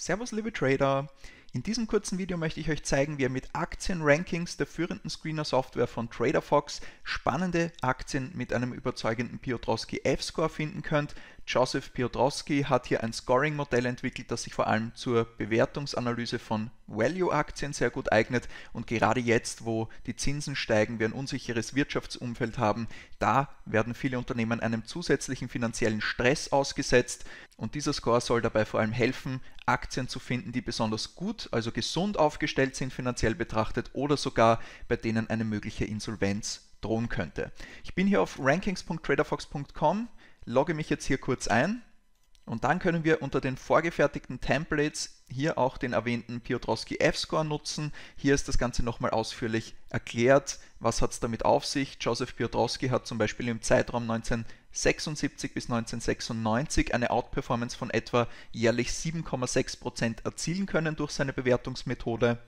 Servus liebe Trader! In diesem kurzen Video möchte ich euch zeigen, wie ihr mit Aktienrankings der führenden Screener-Software von TraderFox spannende Aktien mit einem überzeugenden Piotrowski F-Score finden könnt, Joseph Piotrowski hat hier ein Scoring-Modell entwickelt, das sich vor allem zur Bewertungsanalyse von Value-Aktien sehr gut eignet. Und gerade jetzt, wo die Zinsen steigen, wir ein unsicheres Wirtschaftsumfeld haben, da werden viele Unternehmen einem zusätzlichen finanziellen Stress ausgesetzt. Und dieser Score soll dabei vor allem helfen, Aktien zu finden, die besonders gut, also gesund aufgestellt sind finanziell betrachtet oder sogar bei denen eine mögliche Insolvenz drohen könnte. Ich bin hier auf rankings.traderfox.com logge mich jetzt hier kurz ein und dann können wir unter den vorgefertigten Templates hier auch den erwähnten Piotrowski F-Score nutzen. Hier ist das Ganze nochmal ausführlich erklärt. Was hat es damit auf sich? Joseph Piotrowski hat zum Beispiel im Zeitraum 1976 bis 1996 eine Outperformance von etwa jährlich 7,6% erzielen können durch seine Bewertungsmethode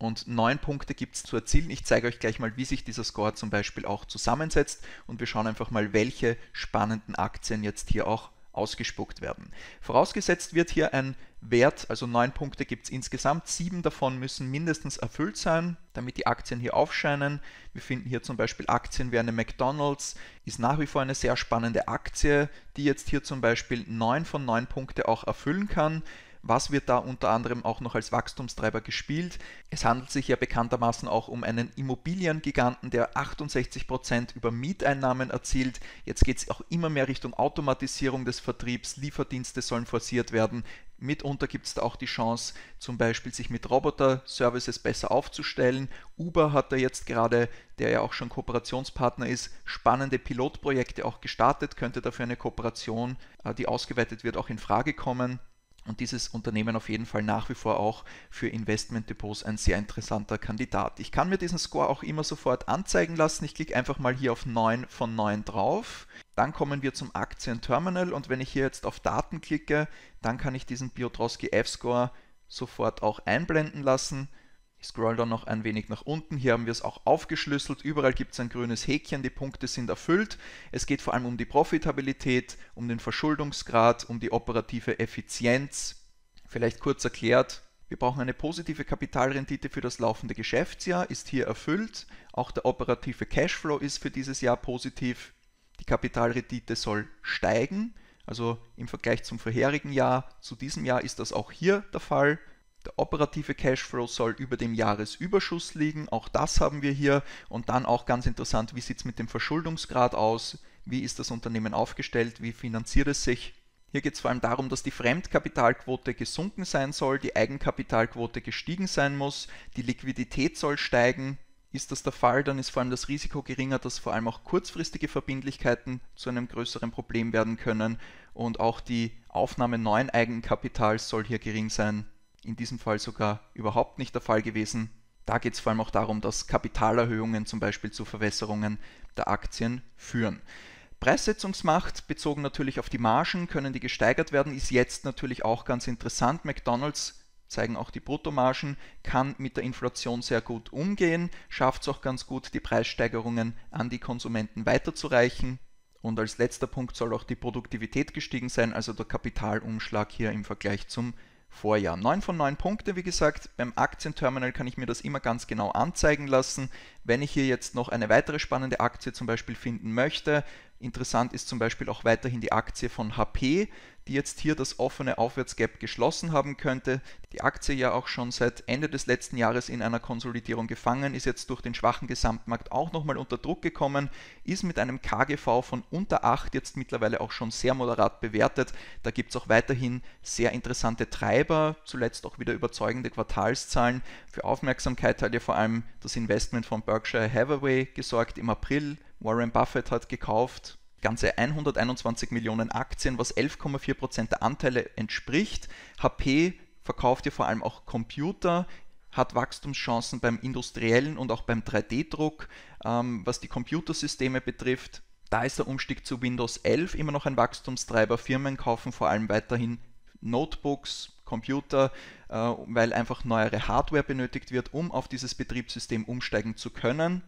und neun Punkte gibt es zu erzielen. Ich zeige euch gleich mal, wie sich dieser Score zum Beispiel auch zusammensetzt und wir schauen einfach mal, welche spannenden Aktien jetzt hier auch ausgespuckt werden. Vorausgesetzt wird hier ein Wert, also neun Punkte gibt es insgesamt, sieben davon müssen mindestens erfüllt sein, damit die Aktien hier aufscheinen. Wir finden hier zum Beispiel Aktien wie eine McDonald's, ist nach wie vor eine sehr spannende Aktie, die jetzt hier zum Beispiel neun von neun Punkte auch erfüllen kann. Was wird da unter anderem auch noch als Wachstumstreiber gespielt? Es handelt sich ja bekanntermaßen auch um einen Immobiliengiganten, der 68% Prozent über Mieteinnahmen erzielt. Jetzt geht es auch immer mehr Richtung Automatisierung des Vertriebs, Lieferdienste sollen forciert werden. Mitunter gibt es da auch die Chance, zum Beispiel sich mit Roboter-Services besser aufzustellen. Uber hat da jetzt gerade, der ja auch schon Kooperationspartner ist, spannende Pilotprojekte auch gestartet, könnte dafür eine Kooperation, äh, die ausgeweitet wird, auch in Frage kommen und dieses Unternehmen auf jeden Fall nach wie vor auch für Investmentdepots ein sehr interessanter Kandidat. Ich kann mir diesen Score auch immer sofort anzeigen lassen. Ich klicke einfach mal hier auf 9 von 9 drauf. Dann kommen wir zum Aktienterminal und wenn ich hier jetzt auf Daten klicke, dann kann ich diesen Biotrowski F-Score sofort auch einblenden lassen ich scroll dann noch ein wenig nach unten. Hier haben wir es auch aufgeschlüsselt. Überall gibt es ein grünes Häkchen. Die Punkte sind erfüllt. Es geht vor allem um die Profitabilität, um den Verschuldungsgrad, um die operative Effizienz. Vielleicht kurz erklärt, wir brauchen eine positive Kapitalrendite für das laufende Geschäftsjahr, ist hier erfüllt. Auch der operative Cashflow ist für dieses Jahr positiv. Die Kapitalrendite soll steigen. Also im Vergleich zum vorherigen Jahr, zu diesem Jahr ist das auch hier der Fall. Der operative Cashflow soll über dem Jahresüberschuss liegen, auch das haben wir hier. Und dann auch ganz interessant, wie sieht es mit dem Verschuldungsgrad aus, wie ist das Unternehmen aufgestellt, wie finanziert es sich. Hier geht es vor allem darum, dass die Fremdkapitalquote gesunken sein soll, die Eigenkapitalquote gestiegen sein muss, die Liquidität soll steigen. Ist das der Fall, dann ist vor allem das Risiko geringer, dass vor allem auch kurzfristige Verbindlichkeiten zu einem größeren Problem werden können und auch die Aufnahme neuen Eigenkapitals soll hier gering sein in diesem Fall sogar überhaupt nicht der Fall gewesen. Da geht es vor allem auch darum, dass Kapitalerhöhungen zum Beispiel zu Verwässerungen der Aktien führen. Preissetzungsmacht, bezogen natürlich auf die Margen, können die gesteigert werden, ist jetzt natürlich auch ganz interessant. McDonald's zeigen auch die Bruttomargen, kann mit der Inflation sehr gut umgehen, schafft es auch ganz gut, die Preissteigerungen an die Konsumenten weiterzureichen. Und als letzter Punkt soll auch die Produktivität gestiegen sein, also der Kapitalumschlag hier im Vergleich zum Vorjahr. 9 von 9 Punkte, wie gesagt, beim Aktienterminal kann ich mir das immer ganz genau anzeigen lassen. Wenn ich hier jetzt noch eine weitere spannende Aktie zum Beispiel finden möchte, interessant ist zum Beispiel auch weiterhin die Aktie von HP die jetzt hier das offene Aufwärtsgap geschlossen haben könnte. Die Aktie ja auch schon seit Ende des letzten Jahres in einer Konsolidierung gefangen, ist jetzt durch den schwachen Gesamtmarkt auch nochmal unter Druck gekommen, ist mit einem KGV von unter 8 jetzt mittlerweile auch schon sehr moderat bewertet. Da gibt es auch weiterhin sehr interessante Treiber, zuletzt auch wieder überzeugende Quartalszahlen. Für Aufmerksamkeit hat ja vor allem das Investment von Berkshire Hathaway gesorgt im April. Warren Buffett hat gekauft, ganze 121 Millionen Aktien, was 11,4 Prozent der Anteile entspricht. HP verkauft ja vor allem auch Computer, hat Wachstumschancen beim industriellen und auch beim 3D-Druck. Ähm, was die Computersysteme betrifft, da ist der Umstieg zu Windows 11 immer noch ein Wachstumstreiber. Firmen kaufen vor allem weiterhin Notebooks, Computer, äh, weil einfach neuere Hardware benötigt wird, um auf dieses Betriebssystem umsteigen zu können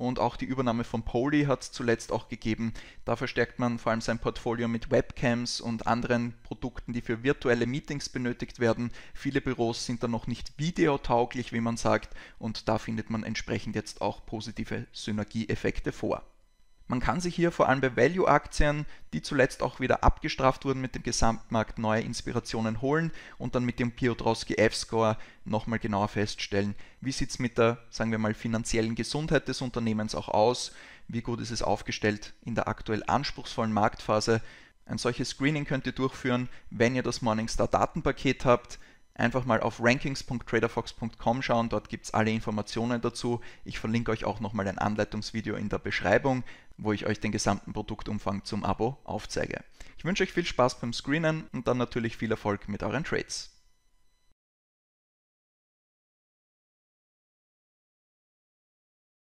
und auch die Übernahme von Poly hat es zuletzt auch gegeben. Da verstärkt man vor allem sein Portfolio mit Webcams und anderen Produkten, die für virtuelle Meetings benötigt werden. Viele Büros sind dann noch nicht videotauglich, wie man sagt, und da findet man entsprechend jetzt auch positive Synergieeffekte vor. Man kann sich hier vor allem bei Value-Aktien, die zuletzt auch wieder abgestraft wurden mit dem Gesamtmarkt, neue Inspirationen holen und dann mit dem Piotrowski F-Score nochmal genauer feststellen, wie sieht es mit der, sagen wir mal, finanziellen Gesundheit des Unternehmens auch aus, wie gut ist es aufgestellt in der aktuell anspruchsvollen Marktphase. Ein solches Screening könnt ihr durchführen, wenn ihr das Morningstar Datenpaket habt einfach mal auf rankings.traderfox.com schauen, dort gibt es alle Informationen dazu. Ich verlinke euch auch nochmal ein Anleitungsvideo in der Beschreibung, wo ich euch den gesamten Produktumfang zum Abo aufzeige. Ich wünsche euch viel Spaß beim Screenen und dann natürlich viel Erfolg mit euren Trades.